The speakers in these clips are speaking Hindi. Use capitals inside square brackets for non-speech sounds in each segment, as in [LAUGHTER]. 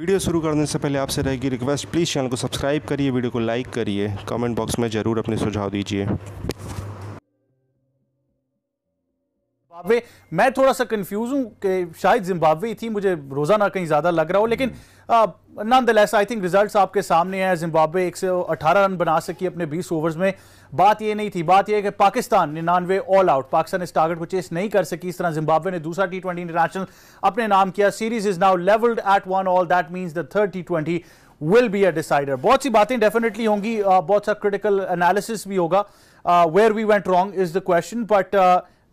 वीडियो शुरू करने से पहले आपसे रहेगी रिक्वेस्ट प्लीज़ चैनल को सब्सक्राइब करिए वीडियो को लाइक करिए कमेंट बॉक्स में ज़रूर अपने सुझाव दीजिए जिम्बाब्वे मैं थोड़ा सा कंफ्यूज हूँ कि शायद जिम्बाब्वे थी मुझे रोज़ाना कहीं ज़्यादा लग रहा हो लेकिन none the I think results आपके सामने हैं जिम्बाब्वे एक सौ अठारह रन बना सकी अपने बीस ओवर्स में बात ये नहीं थी बात यह है कि पाकिस्तान निन्यानवे ऑल आउट पाकिस्तान इस टारगेट को चेस नहीं कर सकी इस तरह जिम्बाब्वे ने दूसरा टी ट्वेंटी इंटरनेशनल अपने नाम किया series is now levelled at one all that means the third T twenty will be a decider बहुत सी बातें डेफिनेटली होंगी बहुत सा क्रिटिकल एनालिसिस भी होगा where we went wrong is the question but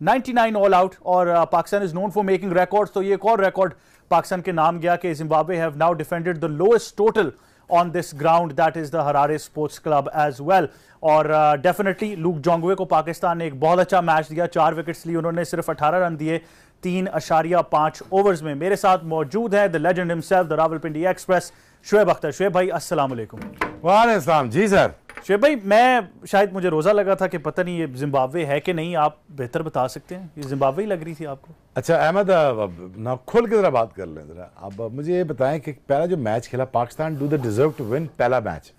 99 all out और uh, Pakistan is known for making records तो ये एक और रिकॉर्ड पाकिस्तान के नाम गया कि Zimbabwe have now defended the lowest total on this ground that is the Harare sports club as well और डेफिनेटली लूक जोंगवे को पाकिस्तान ने एक बहुत अच्छा मैच दिया चार विकेट्स लिए उन्होंने सिर्फ 18 रन दिए तीन अशारिया पांच ओवर्स में मेरे साथ मौजूद है the legend himself the Rawalpindi express Shoaib Akhtar Shoaib भाई अस्सलाम वालेकुम जी सर शुएब भाई मैं शायद मुझे रोज़ा लगा था कि पता नहीं ये जिम्बावे है कि नहीं आप बेहतर बता सकते हैं ये जिम्बावे ही लग रही थी आपको अच्छा अहमद ना खुल के ज़रा बात कर लें ज़रा अब मुझे ये बताएं कि पहला जो मैच खेला Pakistan do the deserve to win पहला मैच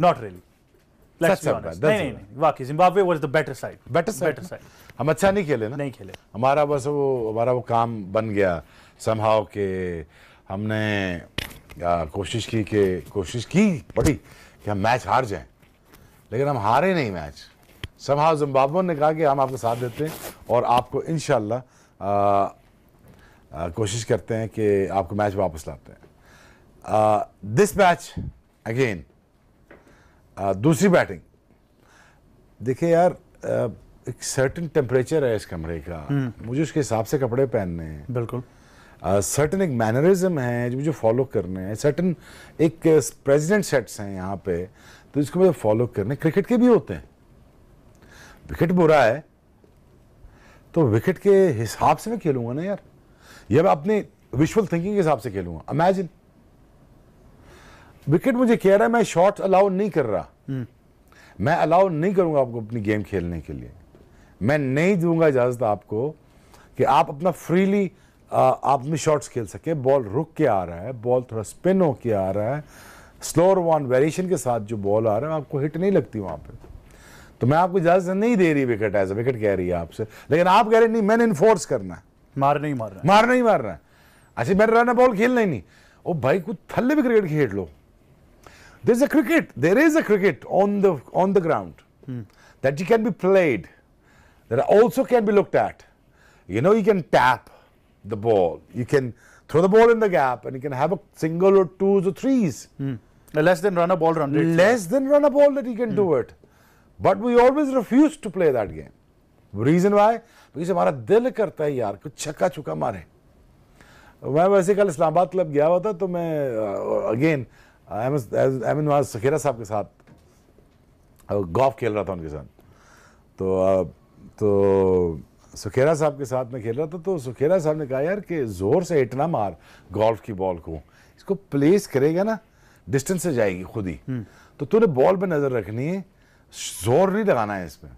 नॉट रियली हम अच्छा नहीं खेले ना नहीं खेले हमारा बस वो हमारा वो काम बन गया समहाव के हमने कोशिश की कि कोशिश की बड़ी कि हम मैच हार जाएं लेकिन हम हारे नहीं मैच हाउ जिम्बाब्वन ने कहा कि हम आपको साथ देते हैं और आपको इन कोशिश करते हैं कि आपको मैच वापस लाते हैं दिस मैच अगेन दूसरी बैटिंग देखिए यार आ, एक सर्टन टेम्परेचर है इस कमरे का हम्म। मुझे उसके हिसाब से कपड़े पहनने हैं बिल्कुल सर्टन एक मैनरिज्म है जो मुझे फॉलो करने हैं सर्टन एक प्रेजिडेंट uh, सेट्स हैं यहाँ पे तो इसको मुझे फॉलो करने क्रिकेट के भी होते हैं विकेट बुरा है तो विकेट के हिसाब से मैं खेलूंगा ना यार ये मैं अपने विजुअल थिंकिंग के हिसाब से खेलूंगा अमेजिन विकेट मुझे कह रहा है मैं शॉट अलाउ नहीं कर रहा हम्म। मैं अलाउ नहीं करूंगा आपको अपनी गेम खेलने के लिए मैं नहीं दूंगा इजाज़त आपको कि आप अपना फ्रीली आप में शॉट्स खेल सकें बॉल रुक के आ रहा है बॉल थोड़ा स्पिन हो के आ रहा है स्लोर वन वेरिएशन के साथ जो बॉल आ रहा है आपको हिट नहीं लगती वहाँ पर तो मैं आपको इजाज़त नहीं दे रही विकेट एज विकेट कह रही है आपसे लेकिन आप कह रहे नहीं मैंने इन्फोर्स करना है मार ही मारना मारना ही मारना है अच्छा मैंने रहना बॉल खेलना ही नहीं ओ भाई कुछ थल्ले भी क्रिकेट खेल लो there is a cricket there is a cricket on the on the ground that you can be played that also can be looked at. You know you can tap the ball. You can throw the ball in the gap and you can have a single or twos or threes. Mm. Less than run a ball run rate. Less than run a ball that he can mm. do it. But we always refuse to play that game. Reason why? Because our दिल करता है यार कुछ छक्का छुक्का मारे मैं वैसे कल इस्लामाबाद क्लब गया हुआ था तो मैं अगेन एम एन सखेरा साहब के साथ गॉफ खेल रहा था उनके साथ तो तो सुखेरा साहब के साथ मैं खेल रहा था तो सुखेरा साहब ने कहा यार कि ज़ोर से हिट ना मार गोल्फ की बॉल को इसको प्लेस करेगा ना डिस्टेंस से जाएगी खुद ही तो तूने बॉल पे नज़र रखनी है जोर नहीं लगाना है इसमें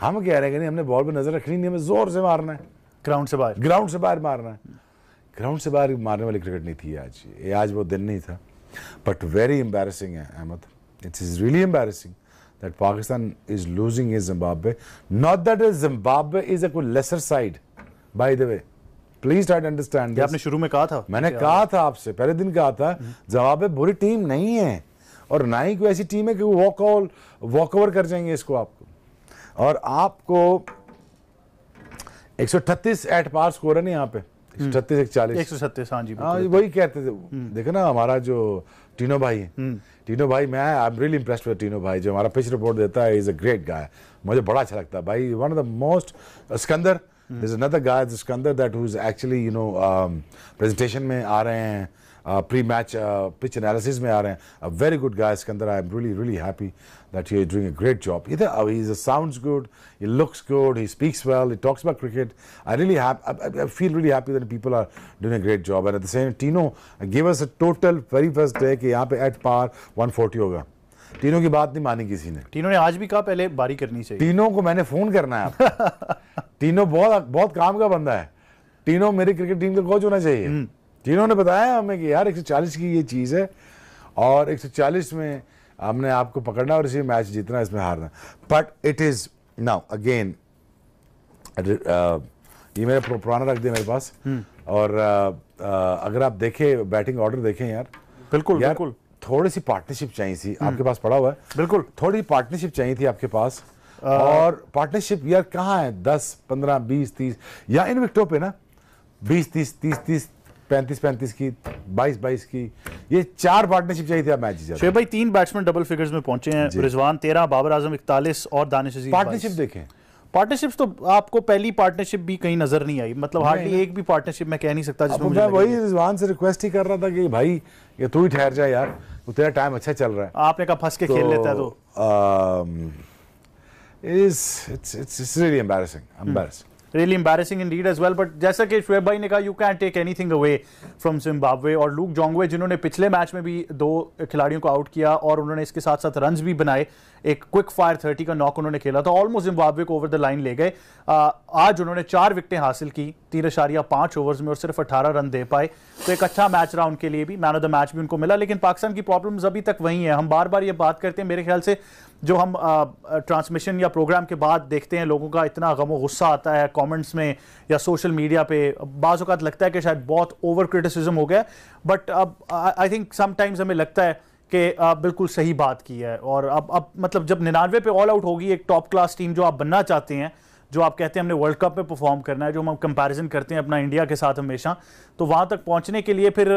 हम कह रहे हैं कि नहीं हमने बॉल पे नज़र रखनी नहीं हमें ज़ोर से मारना है ग्राउंड से बाहर ग्राउंड से बाहर मारना है ग्राउंड से बाहर मारने वाली क्रिकेट नहीं थी आज ये आज वो दिन नहीं था बट वेरी एम्बेरसिंग है Ahmed it's is really embarrassing that Pakistan is losing in Zimbabwe. Not that Zimbabwe is a lesser side, by the way. Please try understand आपने शुरू में कहा था मैंने कहा था आपसे पहले दिन कहा था जवाब बुरी टीम नहीं है और ना ही कोई ऐसी टीम है कि वॉक ऑल वॉक ओवर कर जाएंगे इसको आपको और आपको एक सौ एट पार स्कोर है ना यहाँ पे छत्तीस एक चालीस एक सौ छत्तीस हाँ जी हाँ, वही कहते थे हम्म। देखो ना हमारा जो टीनो भाई है हम्म। टीनो भाई मैं I am really impressed with Tino भाई जो हमारा पिच रिपोर्ट देता है इज अ ग्रेट गाय मुझे बड़ा अच्छा लगता है भाई one of the most Sikandar is another guy Sikandar that who is actually you know presentation में आ रहे हैं प्री मैच पिच एनालिसिस में आ रहे हैं a very good guy Sikandar I am really really happy that you doing a great job इधर he is a sounds good he looks good he speaks well he talks about cricket I really I feel really happy that people are doing a great job and at the same Tino give us a total very first day कि यहाँ पे एट पार 140 होगा तीनों की बात नहीं मानी किसी ने तीनों ने आज भी कहा पहले बारी करनी चाहिए तीनों को मैंने फोन करना है तीनों [LAUGHS] बहुत बहुत काम का बंदा है तीनों मेरी क्रिकेट टीम के कोच होना चाहिए हम्म। जिन्होंने तो बताया हमें कि यार 140 की ये चीज़ है और 140 में हमने आपको पकड़ना और इसी मैच जीतना इसमें हारना but it is now again ये मेरे पुराना रख दिया मेरे पास हम्म। और अगर आप देखें बैटिंग ऑर्डर देखें यार बिल्कुल यार, बिल्कुल थोड़ी सी पार्टनरशिप चाहिए थी आपके हम्म। पास पड़ा हुआ है बिल्कुल थोड़ी पार्टनरशिप चाहिए थी आपके पास और पार्टनरशिप यार कहाँ है दस पंद्रह बीस तीस या इन विकटों पे ना बीस तीस तीस तीस पैंतीस पैंतीस की बाईस बाईस की ये चार पार्टनरशिप चाहिए थी मैच शोएब भाई तीन बैट्समैन डबल फिगर्स में पहुंचे हैं रिजवान तेरह बाबर आजम इकतालीस और दानिश पार्टनरशिप देखें पार्टनरशिप तो आपको पहली पार्टनरशिप भी कहीं नजर नहीं आई मतलब हार्डली एक भी पार्टनरशिप मैं कह नहीं सकता जिसमें मैं वही रिजवान से रिक्वेस्ट ही कर रहा था कि भाई ये तू ही ठहर जा यार वो तेरा टाइम अच्छा चल रहा है आपने कहा फंस के तो, खेल लेता है तो it's it's it's really embarrassing embarrassing embarrassing in lead as well but जैसा कि शुएब भाई ने कहा you can take anything away from Zimbabwe और लूक जोंगवे जिन्होंने पिछले मैच में भी दो खिलाड़ियों को आउट किया और उन्होंने इसके साथ साथ रन भी बनाए एक क्विक फायर थर्टी का नॉक उन्होंने खेला था ऑलमोस्ट जिम्बाब्वे को ओवर द लाइन ले गए आज उन्होंने चार विकटें हासिल की तीन अशारिया पांच ओवर्स में और सिर्फ अठारह रन दे पाए तो एक अच्छा मैच रहा उनके लिए भी मैन ऑफ द मैच भी उनको मिला लेकिन पाकिस्तान की प्रॉब्लम्स अभी तक वही है हम बार बार ये बात करते हैं मेरे ख्याल से जो हम ट्रांसमिशन या प्रोग्राम के बाद देखते हैं लोगों का इतना गमो गुस्सा आता है कमेंट्स में या सोशल मीडिया पे बाज़ लगता है कि शायद बहुत ओवर क्रिटिसिज्म हो गया बट अब आई थिंक समटाइम्स हमें लगता है कि आप बिल्कुल सही बात की है और अब अब मतलब जब निन्यानवे पे ऑल आउट होगी एक टॉप क्लास टीम जो आप बनना चाहते हैं जो आप कहते हैं हमने वर्ल्ड कप में परफॉर्म करना है जो हम कंपैरिजन करते हैं अपना इंडिया के साथ हमेशा तो वहाँ तक पहुँचने के लिए फिर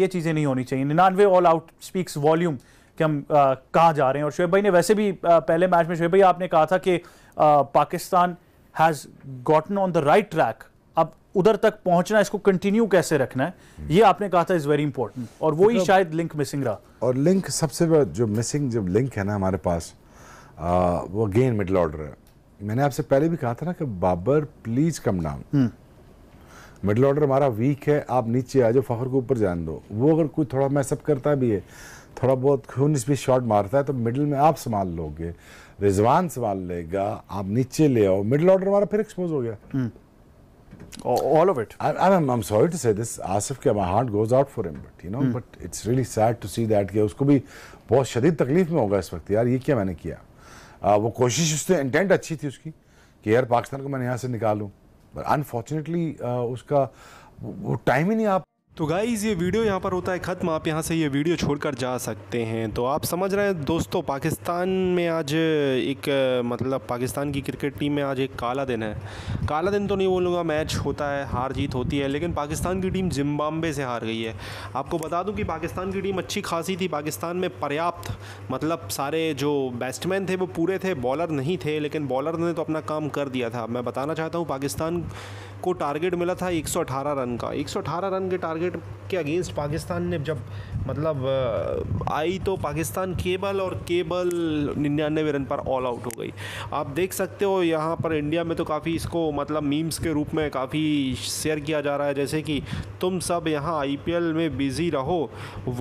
ये चीज़ें नहीं होनी चाहिए निन्यानवे ऑल आउट स्पीक्स वॉल्यूम कि हम कहाँ जा रहे हैं और शुएब भाई ने वैसे भी पहले मैच में शुएब भाई आपने कहा था कि Pakistan has gotten on the right track अब उधर तक पहुंचना इसको कंटिन्यू कैसे रखना है ये आपने कहा था इज वेरी इंपॉर्टेंट और वो ही मतलब शायद लिंक मिसिंग रहा और लिंक सबसे जो मिसिंग जब लिंक है ना हमारे पास आ, वो अगेन मिडल ऑर्डर है मैंने आपसे पहले भी कहा था ना कि Babar please calm down middle order हमारा वीक है आप नीचे आ जाओ फखर को ऊपर जान दो वो अगर कोई थोड़ा मैसअप करता भी है थोड़ा बहुत खून इस शॉट मारता है तो मिडिल में आप संभाल लोगे रिजवान संभाल लेगा आप नीचे ले आओ मिडल ऑर्डर हमारा फिर एक्सपोज हो गया हम्म। all of it. I, I'm, I'm sorry to say this, Asif के my heart goes out for him, but you know, hmm. but it's really sad to see that कि उसको भी बहुत शदीद तकलीफ में होगा इस वक्त यार ये क्या मैंने किया आ, वो कोशिश उसने इंटेंट अच्छी थी उसकी कि यार पाकिस्तान को मैंने यहाँ से निकालूँ बट अनफॉर्चुनेटली उसका वो टाइम ही नहीं आप तो गाइज़ ये वीडियो यहाँ पर होता है ख़त्म आप यहाँ से ये वीडियो छोड़कर जा सकते हैं तो आप समझ रहे हैं दोस्तों पाकिस्तान में आज एक मतलब पाकिस्तान की क्रिकेट टीम में आज एक काला दिन है काला दिन तो नहीं बोलूँगा मैच होता है हार जीत होती है लेकिन पाकिस्तान की टीम जिम्बाब्वे से हार गई है आपको बता दूँ कि पाकिस्तान की टीम अच्छी खासी थी पाकिस्तान में पर्याप्त मतलब सारे जो बैट्समैन थे वो पूरे थे बॉलर नहीं थे लेकिन बॉलर ने तो अपना काम कर दिया था मैं बताना चाहता हूँ पाकिस्तान को टारगेट मिला था 118 रन का 118 रन के टारगेट के अगेंस्ट पाकिस्तान ने जब मतलब आई तो पाकिस्तान केबल और केबल निन्यानवे रन पर ऑल आउट हो गई आप देख सकते हो यहाँ पर इंडिया में तो काफ़ी इसको मतलब मीम्स के रूप में काफ़ी शेयर किया जा रहा है जैसे कि तुम सब यहाँ आई में बिज़ी रहो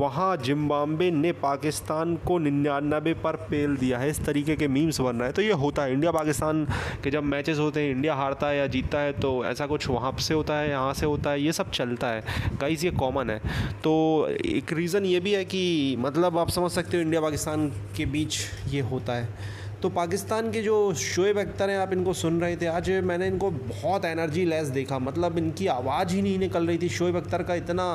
वहाँ जिम्बाब्वे ने पाकिस्तान को निन्यानबे पर पेल दिया है इस तरीके के मीम्स बन रहे हैं तो ये होता है इंडिया पाकिस्तान के जब मैचेस होते हैं इंडिया हारता है या जीतता है तो ऐसा कुछ वहाँ से होता है यहाँ से होता है ये सब चलता है गाइज़ ये कॉमन है तो एक रीज़न ये भी है कि मतलब आप समझ सकते हो इंडिया पाकिस्तान के बीच ये होता है तो पाकिस्तान के जो शोएब अख्तर हैं आप इनको सुन रहे थे आज मैंने इनको बहुत एनर्जी लेस देखा मतलब इनकी आवाज़ ही नहीं निकल रही थी शोएब अख्तर का इतना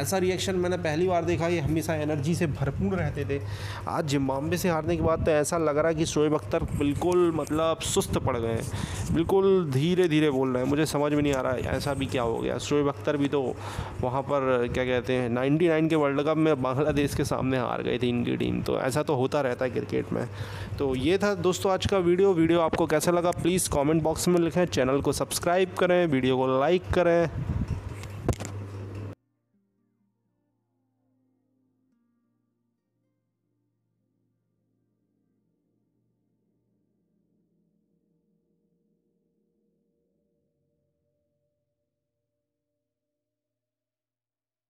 ऐसा रिएक्शन मैंने पहली बार देखा ये हमेशा एनर्जी से भरपूर रहते थे आज जिम्बाबे से हारने के बाद तो ऐसा लग रहा है कि शोएब अख्तर बिल्कुल मतलब सुस्त पड़ गए हैं बिल्कुल धीरे धीरे बोल रहे हैं मुझे समझ में नहीं आ रहा है ऐसा भी क्या हो गया शोएब अख्तर भी तो वहाँ पर क्या कहते हैं नाइन्टी नाइन के वर्ल्ड कप में बांग्लादेश के सामने हार गए थे इनकी टीम तो ऐसा तो होता रहता है क्रिकेट में तो ये ये था दोस्तों आज का वीडियो वीडियो आपको कैसा लगा प्लीज़ कमेंट बॉक्स में लिखें चैनल को सब्सक्राइब करें वीडियो को लाइक करें